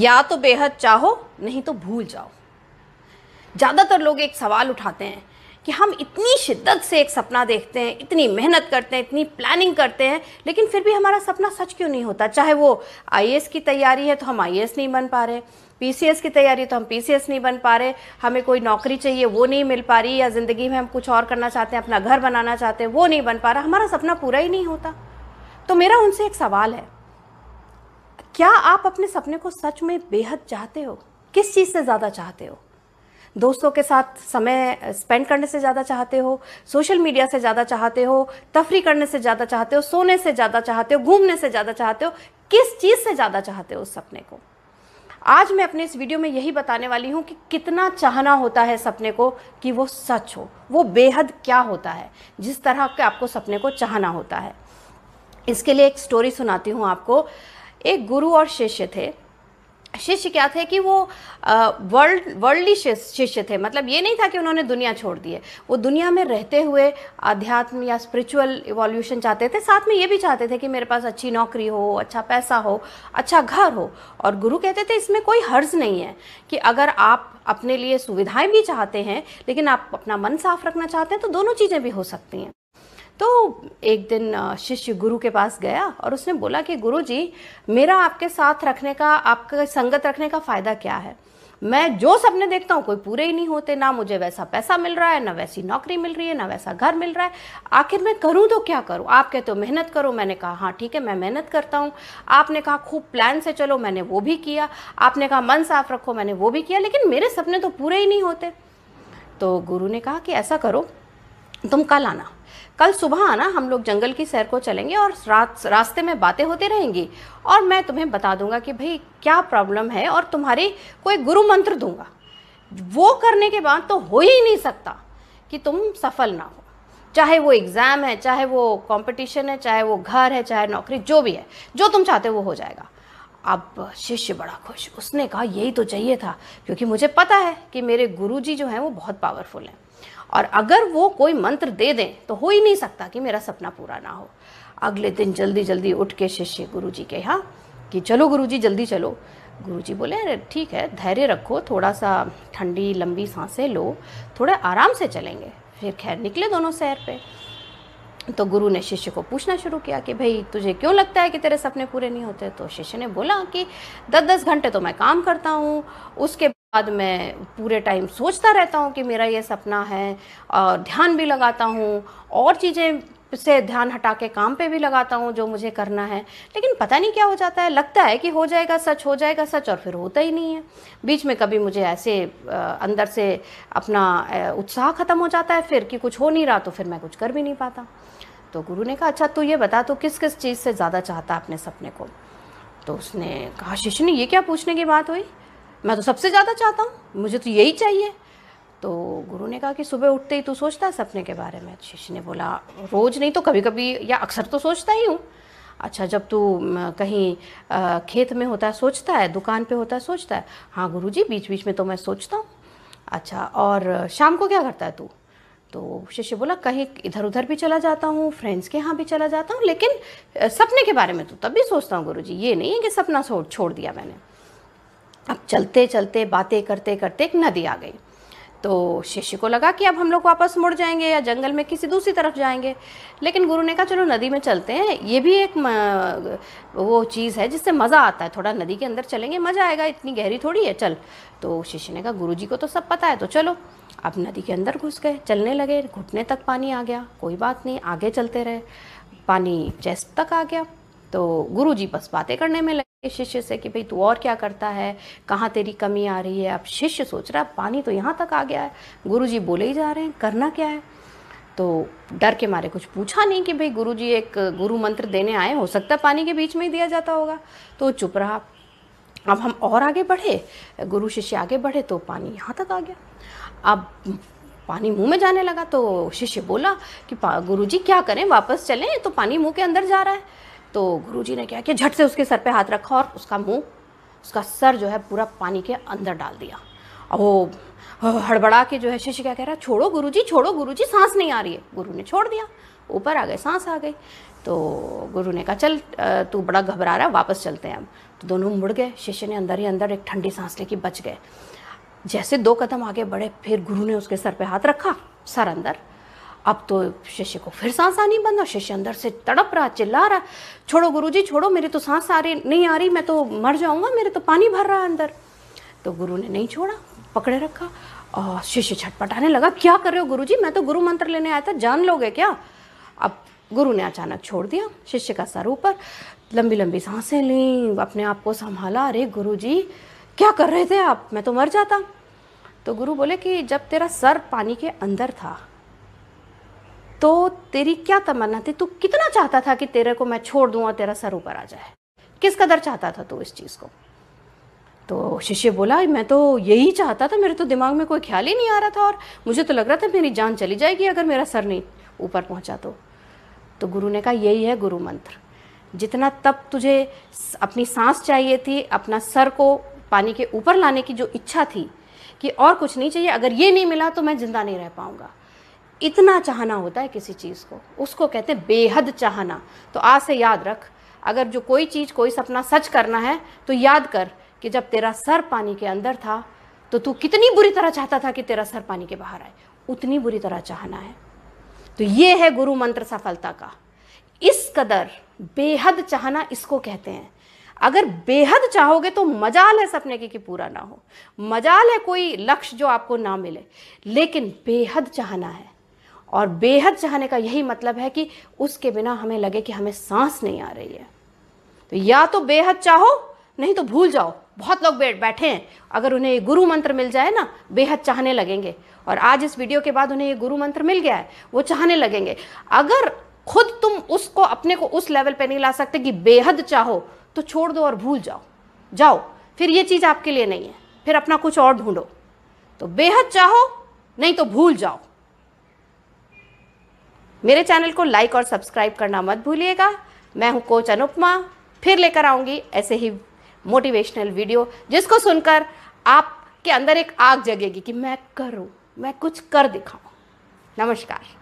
या तो बेहद चाहो नहीं तो भूल जाओ ज़्यादातर लोग एक सवाल उठाते हैं कि हम इतनी शिद्दत से एक सपना देखते हैं इतनी मेहनत करते हैं इतनी प्लानिंग करते हैं लेकिन फिर भी हमारा सपना सच क्यों नहीं होता चाहे वो आई की तैयारी है तो हम आई नहीं बन पा रहे पी की तैयारी तो हम पी नहीं बन पा रहे हमें कोई नौकरी चाहिए वो नहीं मिल पा रही या ज़िंदगी में हम कुछ और करना चाहते हैं अपना घर बनाना चाहते हैं वो नहीं बन पा रहा हमारा सपना पूरा ही नहीं होता तो मेरा उनसे एक सवाल है क्या आप अपने सपने को सच में बेहद चाहते हो किस चीज़ से ज़्यादा चाहते हो दोस्तों के साथ समय स्पेंड करने से ज़्यादा चाहते हो सोशल मीडिया से ज़्यादा चाहते हो तफरी करने से ज़्यादा चाहते हो सोने से ज़्यादा चाहते हो घूमने से ज़्यादा चाहते हो किस चीज़ से ज़्यादा चाहते हो उस सपने को आज मैं अपने इस वीडियो में यही बताने वाली हूँ कि कितना चाहना होता है सपने को कि वो सच हो वो बेहद क्या होता है जिस तरह के आपको सपने को चाहना होता है इसके लिए एक स्टोरी सुनाती हूँ आपको एक गुरु और शिष्य थे शिष्य क्या थे कि वो वर्ल्ड वर्ल्डली शिष्य थे मतलब ये नहीं था कि उन्होंने दुनिया छोड़ दी है वो दुनिया में रहते हुए आध्यात्म या स्पिरिचुअल इवोल्यूशन चाहते थे साथ में ये भी चाहते थे कि मेरे पास अच्छी नौकरी हो अच्छा पैसा हो अच्छा घर हो और गुरु कहते थे इसमें कोई हर्ज नहीं है कि अगर आप अपने लिए सुविधाएं भी चाहते हैं लेकिन आप अपना मन साफ रखना चाहते हैं तो दोनों चीज़ें भी हो सकती हैं तो एक दिन शिष्य गुरु के पास गया और उसने बोला कि गुरु जी मेरा आपके साथ रखने का आपका संगत रखने का फ़ायदा क्या है मैं जो सपने देखता हूँ कोई पूरे ही नहीं होते ना मुझे वैसा पैसा मिल रहा है ना वैसी नौकरी मिल रही है ना वैसा घर मिल रहा है आखिर मैं करूँ तो क्या करूँ आप कहते हो तो मेहनत करो मैंने कहा हाँ ठीक है मैं मेहनत करता हूँ आपने कहा खूब प्लान से चलो मैंने वो भी किया आपने कहा मन साफ रखो मैंने वो भी किया लेकिन मेरे सपने तो पूरे ही नहीं होते तो गुरु ने कहा कि ऐसा करो तुम कल आना कल सुबह आना हम लोग जंगल की सैर को चलेंगे और रात रास्ते में बातें होती रहेंगी और मैं तुम्हें बता दूंगा कि भाई क्या प्रॉब्लम है और तुम्हारी कोई गुरु मंत्र दूंगा वो करने के बाद तो हो ही नहीं सकता कि तुम सफल ना हो चाहे वो एग्ज़ाम है चाहे वो कंपटीशन है चाहे वो घर है चाहे नौकरी जो भी है जो तुम चाहते हो वो हो जाएगा अब शिष्य बड़ा खुश उसने कहा यही तो चाहिए था क्योंकि मुझे पता है कि मेरे गुरुजी जो हैं वो बहुत पावरफुल हैं और अगर वो कोई मंत्र दे दें तो हो ही नहीं सकता कि मेरा सपना पूरा ना हो अगले दिन जल्दी जल्दी उठ के शिष्य गुरु जी के यहाँ कि चलो गुरु जी जल्दी चलो गुरु जी बोले अरे ठीक है धैर्य रखो थोड़ा सा ठंडी लंबी सांसें लो थोड़े आराम से चलेंगे फिर खैर निकले दोनों सैर पे तो गुरु ने शिष्य को पूछना शुरू किया कि भाई तुझे क्यों लगता है कि तेरे सपने पूरे नहीं होते तो शिष्य ने बोला कि दस दस घंटे तो मैं काम करता हूँ उसके बाद मैं पूरे टाइम सोचता रहता हूँ कि मेरा ये सपना है और ध्यान भी लगाता हूँ और चीज़ें से ध्यान हटा के काम पे भी लगाता हूँ जो मुझे करना है लेकिन पता नहीं क्या हो जाता है लगता है कि हो जाएगा सच हो जाएगा सच और फिर होता ही नहीं है बीच में कभी मुझे ऐसे अंदर से अपना उत्साह ख़त्म हो जाता है फिर कि कुछ हो नहीं रहा तो फिर मैं कुछ कर भी नहीं पाता तो गुरु ने कहा अच्छा तू ये बता तू किस किस चीज़ से ज़्यादा चाहता अपने सपने को तो उसने कहा शिष्य ने ये क्या पूछने की बात हुई मैं तो सबसे ज़्यादा चाहता हूँ मुझे तो यही चाहिए तो गुरु ने कहा कि सुबह उठते ही तू सोचता है सपने के बारे में शिष्य ने बोला रोज़ नहीं तो कभी कभी या अक्सर तो सोचता ही हूँ अच्छा जब तू कहीं खेत में होता है सोचता है दुकान पे होता है सोचता है हाँ गुरु जी बीच बीच में तो मैं सोचता हूँ अच्छा और शाम को क्या करता है तू तो शिष्य बोला कहीं इधर उधर भी चला जाता हूँ फ्रेंड्स के यहाँ भी चला जाता हूँ लेकिन सपने के बारे में तो तब भी सोचता हूँ गुरु जी ये नहीं है कि सपना छोड़ दिया मैंने अब चलते चलते बातें करते करते एक नदी आ गई तो शिष्य को लगा कि अब हम लोग वापस मुड़ जाएंगे या जंगल में किसी दूसरी तरफ जाएंगे लेकिन गुरु ने कहा चलो नदी में चलते हैं ये भी एक वो चीज़ है जिससे मज़ा आता है थोड़ा नदी के अंदर चलेंगे मज़ा आएगा इतनी गहरी थोड़ी है चल तो शिष्य ने कहा गुरु जी को तो सब पता है तो चलो अब नदी के अंदर घुस गए चलने लगे घुटने तक पानी आ गया कोई बात नहीं आगे चलते रहे पानी चेस्ट तक आ गया तो गुरु जी बस बातें करने में लगे शिष्य से कि भाई तू और क्या करता है कहाँ तेरी कमी आ रही है अब शिष्य सोच रहा है पानी तो यहाँ तक आ गया है गुरु जी बोले ही जा रहे हैं करना क्या है तो डर के मारे कुछ पूछा नहीं कि भाई गुरु जी एक गुरु मंत्र देने आए हो सकता है पानी के बीच में ही दिया जाता होगा तो चुप रहा अब हम और आगे बढ़े गुरु शिष्य आगे बढ़े तो पानी यहाँ तक आ गया अब पानी मुंह में जाने लगा तो शिष्य बोला कि गुरु जी क्या करें वापस चलें तो पानी मुंह के अंदर जा रहा है तो गुरुजी ने क्या किया झट से उसके सर पे हाथ रखा और उसका मुंह उसका सर जो है पूरा पानी के अंदर डाल दिया और वो हड़बड़ा के जो है शिष्य क्या कह रहा है छोड़ो गुरुजी छोड़ो गुरुजी सांस नहीं आ रही है गुरु ने छोड़ दिया ऊपर आ गए सांस आ गई तो गुरु ने कहा चल तू बड़ा घबरा रहा है वापस चलते हैं हम तो दोनों मुड़ गए शिष्य ने अंदर ही अंदर एक ठंडी सांस लेके बच गए जैसे दो कदम आगे बढ़े फिर गुरु ने उसके सर पे हाथ रखा सर अंदर अब तो शिष्य को फिर सांस आनी बंद और शिष्य अंदर से तड़प रहा चिल्ला रहा छोड़ो गुरुजी छोड़ो मेरे तो सांस आ रही नहीं आ रही मैं तो मर जाऊंगा मेरे तो पानी भर रहा है अंदर तो गुरु ने नहीं छोड़ा पकड़े रखा और शिष्य छटपटाने लगा क्या कर रहे हो जी मैं तो गुरु मंत्र लेने आया था जान लोगे क्या अब गुरु ने अचानक छोड़ दिया शिष्य का सर ऊपर लंबी लंबी सांसें लीं अपने आप को संभाला अरे जी क्या कर रहे थे आप मैं तो मर जाता तो गुरु बोले कि जब तेरा सर पानी के अंदर था तो तेरी क्या तमन्ना थी तू कितना चाहता था कि तेरे को मैं छोड़ दूँ और तेरा सर ऊपर आ जाए किस कदर चाहता था तू इस चीज़ को तो शिष्य बोला मैं तो यही चाहता था मेरे तो दिमाग में कोई ख्याल ही नहीं आ रहा था और मुझे तो लग रहा था मेरी जान चली जाएगी अगर मेरा सर नहीं ऊपर पहुंचा तो तो गुरु ने कहा यही है गुरु मंत्र जितना तब तुझे अपनी सांस चाहिए थी अपना सर को पानी के ऊपर लाने की जो इच्छा थी कि और कुछ नहीं चाहिए अगर ये नहीं मिला तो मैं ज़िंदा नहीं रह पाऊँगा इतना चाहना होता है किसी चीज़ को उसको कहते हैं बेहद चाहना तो आज से याद रख अगर जो कोई चीज़ कोई सपना सच करना है तो याद कर कि जब तेरा सर पानी के अंदर था तो तू कितनी बुरी तरह चाहता था कि तेरा सर पानी के बाहर आए उतनी बुरी तरह चाहना है तो ये है गुरु मंत्र सफलता का इस कदर बेहद चाहना इसको कहते हैं अगर बेहद चाहोगे तो मजाल है सपने की कि पूरा ना हो मजाल है कोई लक्ष्य जो आपको ना मिले लेकिन बेहद चाहना है और बेहद चाहने का यही मतलब है कि उसके बिना हमें लगे कि हमें सांस नहीं आ रही है तो या तो बेहद चाहो नहीं तो भूल जाओ बहुत लोग बैठ बैठे हैं अगर उन्हें ये गुरु मंत्र मिल जाए ना बेहद चाहने लगेंगे और आज इस वीडियो के बाद उन्हें ये गुरु मंत्र मिल गया है वो चाहने लगेंगे अगर खुद तुम उसको अपने को उस लेवल पे नहीं ला सकते कि बेहद चाहो तो छोड़ दो और भूल जाओ जाओ फिर ये चीज़ आपके लिए नहीं है फिर अपना कुछ और ढूंढो तो बेहद चाहो नहीं तो भूल जाओ मेरे चैनल को लाइक और सब्सक्राइब करना मत भूलिएगा मैं हूँ कोच अनुपमा फिर लेकर आऊँगी ऐसे ही मोटिवेशनल वीडियो जिसको सुनकर आपके अंदर एक आग जगेगी कि मैं करूँ मैं कुछ कर दिखाऊँ नमस्कार